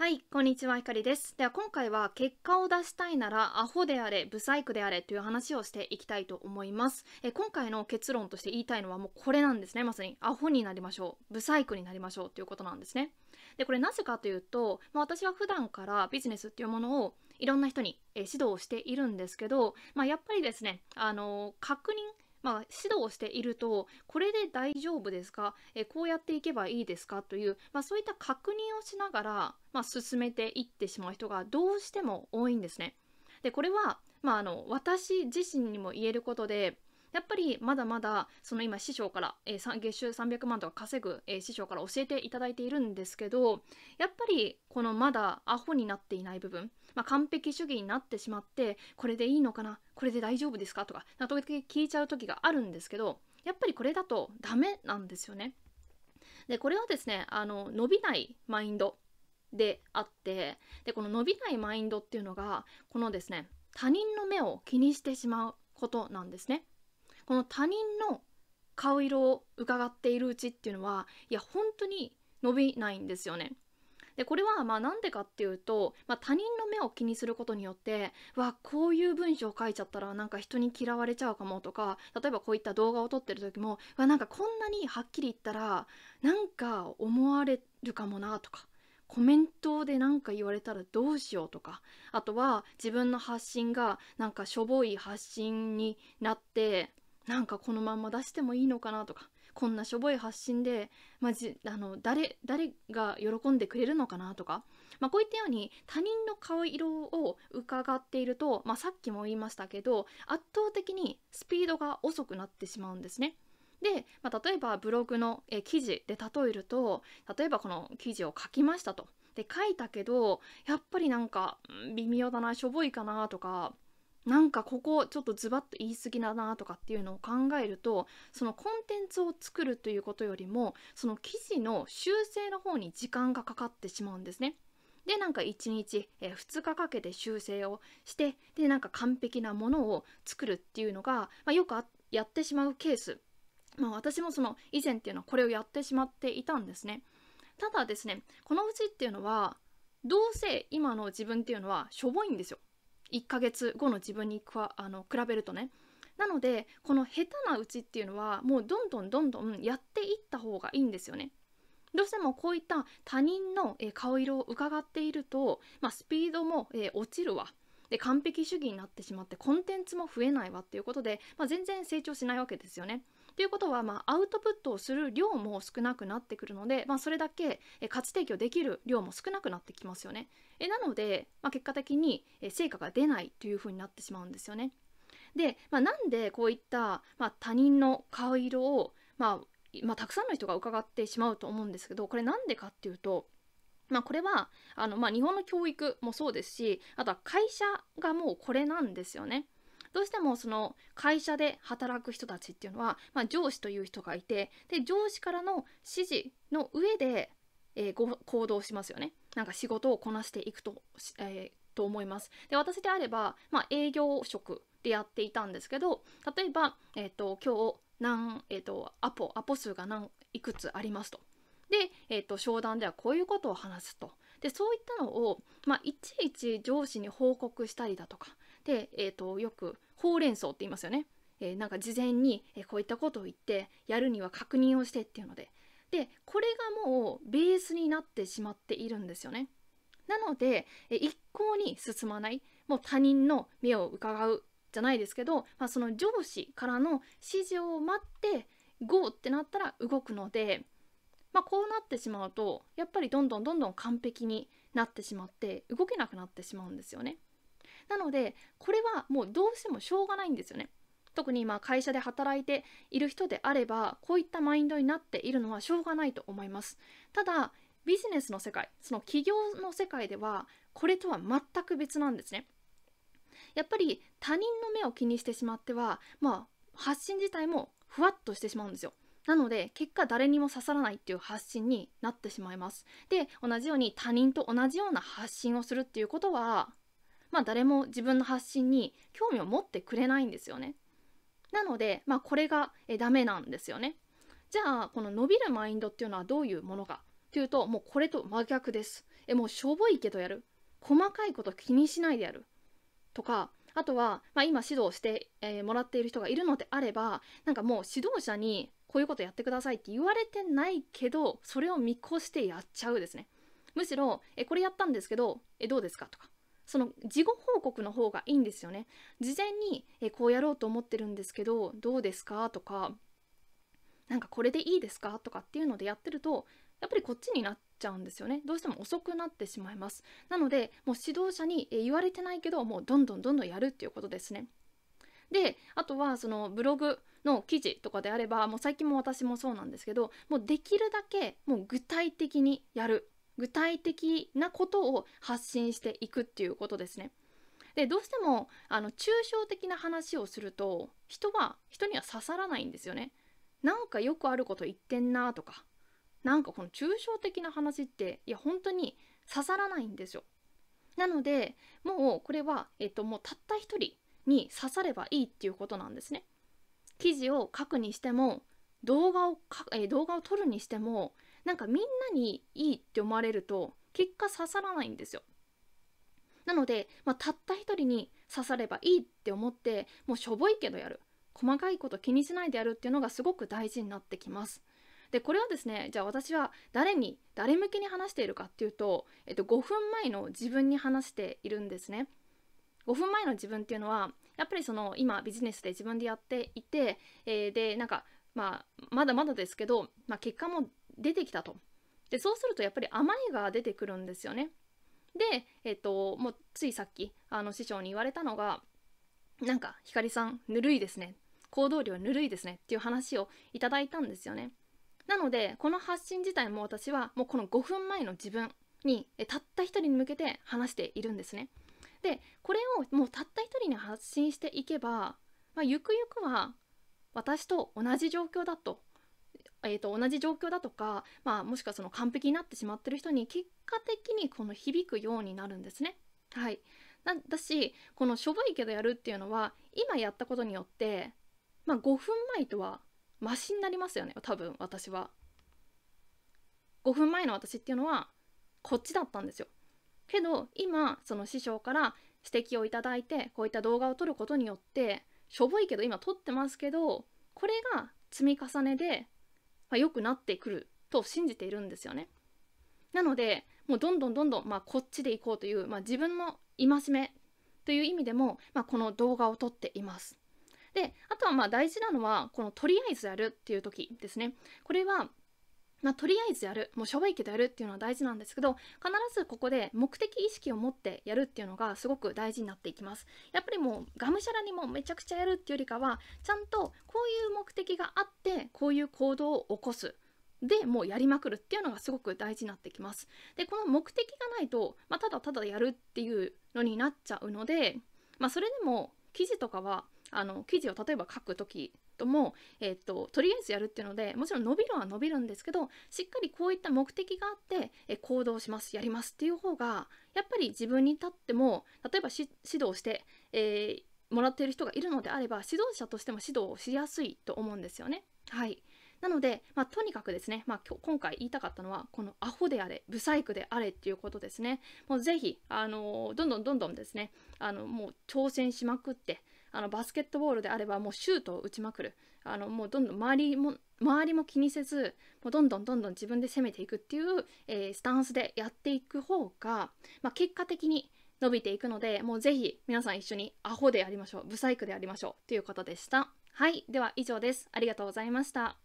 はい、こんにちは、ひかりです。では今回は結果を出したいならアホであれ、ブサイクであれという話をしていきたいと思います。え今回の結論として言いたいのはもうこれなんですね。まさにアホになりましょう。ブサイクになりましょうということなんですね。で、これなぜかというと、まあ、私は普段からビジネスっていうものをいろんな人に指導しているんですけど、まあ、やっぱりですね、あの確認まあ、指導をしていると、これで大丈夫ですかえこうやっていけばいいですかという、まあ、そういった確認をしながら、まあ、進めていってしまう人がどうしても多いんですね。で、これは、まあ、あの、私自身にも言えることで、やっぱりまだまだ、その今師匠から、えー、月収300万とか稼ぐ、えー、師匠から教えていただいているんですけど、やっぱりこのまだアホになっていない部分、まあ、完璧主義になってしまってこれでいいのかなこれで大丈夫ですかとかなと、的に聞いちゃう時があるんですけどやっぱりこれだとダメなんですよね。でこれはですねあの伸びないマインドであってでこの伸びないマインドっていうのがこのですね他人の目を気にしてしまうことなんですね。この他人の顔色を伺っているうちっていうのはいや本当に伸びないんですよね。でこれはまあなんでかっていうと、まあ、他人の目を気にすることによってわこういう文章を書いちゃったらなんか人に嫌われちゃうかもとか例えばこういった動画を撮ってる時もわなんかこんなにはっきり言ったらなんか思われるかもなとかコメントで何か言われたらどうしようとかあとは自分の発信がなんかしょぼい発信になってなんかこのまんま出してもいいのかなとかこんなしょぼい発信で、まあ、じあの誰誰が喜んでくれるのかなとか、まあ、こういったように他人の顔色を伺っていると、まあ、さっきも言いましたけど圧倒的にスピードが遅くなってしまうんですね。で、まあ、例えばブログのえ記事で例えると例えばこの記事を書きましたと。で書いたけどやっぱりなんか微妙だなしょぼいかなとかなんかここちょっとズバッと言い過ぎだなとかっていうのを考えるとそのコンテンツを作るということよりもその記事の修正の方に時間がかかってしまうんですね。でなんか1日、え2日かけて修正をしてでなんか完璧なものを作るっていうのが、まあ、よくやってしまうケース、まあ、私もその以前っていうのはこれをやってしまっていたんですね。ただですねこのうちっていうのはどうせ今の自分っていうのはしょぼいんですよ。1ヶ月後の自分にくわあの比べるとねなのでこの下手なうちっていうのはもうどんどんどんどんやっていった方がいいんですよねどうしてもこういった他人の顔色を伺っていると、まあ、スピードも落ちるわで完璧主義になってしまってコンテンツも増えないわっていうことで、まあ、全然成長しないわけですよね。ということは、まあ、アウトプットをする量も少なくなってくるので、まあ、それだけ価値提供できる量も少なくなってきますよね。えなので、まあ、結果的に成果が出ないというふうになってしまうんですよね。で、まあ、なんでこういった、まあ、他人の顔色を、まあまあ、たくさんの人が伺ってしまうと思うんですけどこれなんでかっていうと、まあ、これはあの、まあ、日本の教育もそうですしあとは会社がもうこれなんですよね。どうしてもその会社で働く人たちっていうのは、まあ、上司という人がいてで上司からの指示の上で、えー、行動しますよねなんか仕事をこなしていくと,、えー、と思いますで私であれば、まあ、営業職でやっていたんですけど例えば、えーと、今日何、えーと、アポアポ数が何いくつありますとで、えーと商談ではこういうことを話すとでそういったのを、まあ、いちいち上司に報告したりだとかで、えーと、よくほうれん草って言いますよね、えー、なんか事前に、えこういったことを言ってやるには確認をしてっていうのででこれがもうベースになってしまっているんですよねなので、え一向に進まないもう他人の目を伺うじゃないですけど、まあ、その上司からの指示を待って GO ってなったら動くので、まあ、こうなってしまうとやっぱりどんどんどんどん完璧になってしまって動けなくなってしまうんですよね。なのでこれはもうどうしてもしょうがないんですよね。特に今会社で働いている人であればこういったマインドになっているのはしょうがないと思います。ただビジネスの世界その企業の世界ではこれとは全く別なんですね。やっぱり他人の目を気にしてしまってはまあ発信自体もふわっとしてしまうんですよ。なので結果誰にも刺さらないっていう発信になってしまいます。で同じように他人と同じような発信をするっていうことはまあ、誰も自分の発信に興味を持ってくれないんですよね。なので、まあ、これがえダメなんですよね。じゃあこの伸びるマインドっていうのはどういうものかというともうこれと真逆です。えもうしょぼいけどやる細かいこと気にしないでやるとかあとは、まあ、今指導して、えー、もらっている人がいるのであればなんかもう指導者にこういうことやってくださいって言われてないけどそれを見越してやっちゃうですねむしろえこれやったんですけどえどうですかとかその事後報告の方がいいんですよね。事前に、えこうやろうと思ってるんですけどどうですかとかなんかこれでいいですかとかっていうのでやってるとやっぱりこっちになっちゃうんですよねどうしても遅くなってしまいますなのでもう指導者に言われてないけどもうどんどんどんどんやるっていうことですねであとはそのブログの記事とかであればもう最近も私もそうなんですけどもうできるだけもう具体的にやる具体的なことを発信していくっていうことですね。でどうしてもあの抽象的な話をすると人は人には刺さらないんですよね。なんかよくあること言ってんなとかなんかこの抽象的な話っていや本当に刺さらないんですよ。なのでもうこれは、えっと、もうたった一人に刺さればいいっていうことなんですね。記事を書くにしても動画をか、え動画を撮るにしてもなんかみんなにいいって思われると結果刺さらないんですよなので、まあ、たった一人に刺さればいいって思ってもうしょぼいけどやる細かいこと気にしないでやるっていうのがすごく大事になってきますでこれはですねじゃあ私は誰に誰向けに話しているかっていうと、えっと、5分前の自分に話しているんですね5分前の自分っていうのはやっぱりその今ビジネスで自分でやっていて、えー、でなんかまあまだまだですけど、まあ、結果も出てきたと。でそうするとやっぱり甘いが出てくるんですよね。で、えっと、もうついさっきあの師匠に言われたのがなんかひかりさんぬるいですね行動量ぬるいですねっていう話をいただいたんですよね。なのでこの発信自体も私はもうこの5分前の自分にたった一人に向けて話しているんですね。でこれをもうたった一人に発信していけば、まあ、ゆくゆくは私と同じ状況だとえー、と同じ状況だとか、まあ、もしくはその完璧になってしまってる人に結果的にこの響くようになるんですね。はい、なだしこのしょぼいけどやるっていうのは今やったことによって、まあ、5分前とはマシになりますよね多分私は。5分前の私っていうのはこっちだったんですよ。けど今その師匠から指摘をいただいてこういった動画を撮ることによってしょぼいけど今撮ってますけどこれが積み重ねでまあ、良くなってくると信じているんですよね。なのでもうどんどんどんどん、まあ、こっちで行こうという、まあ、自分の戒めという意味でも、まあ、この動画を撮っています。であとはまあ大事なのはこのとりあえずやるっていう時ですね。これはまあ、とりあえずやるもうしょぼいけどやるっていうのは大事なんですけど必ずここで目的意識を持ってやるっていうのがすごく大事になっていきますやっぱりもうがむしゃらにもめちゃくちゃやるっていうよりかはちゃんとこういう目的があってこういう行動を起こすでもうやりまくるっていうのがすごく大事になってきますでこの目的がないと、まあ、ただただやるっていうのになっちゃうので、まあ、それでも記事とかはあの記事を例えば書く時トも、えーと、とりあえずやるっていうのでもちろん伸びるは伸びるんですけどしっかりこういった目的があって、え行動しますやりますっていう方がやっぱり自分に立っても例えば指導して、えー、もらっている人がいるのであれば指導者としても指導をしやすいと思うんですよね。はいなので、まあ、とにかくですね、まあ、今日今回言いたかったのは、このアホであれ、ブサイクであれっていうことですね。もうぜひ、あのー、どんどんどんどんですね、あのもう挑戦しまくって、あのバスケットボールであればもうシュートを打ちまくるあのもうどんどん周りも周りも気にせずもうどんどんどんどん自分で攻めていくっていう、えー、スタンスでやっていく方が、まあ、結果的に伸びていくのでもうぜひ皆さん一緒にアホでやりましょうブサイクでやりましょうということでしたはいでは以上ですありがとうございました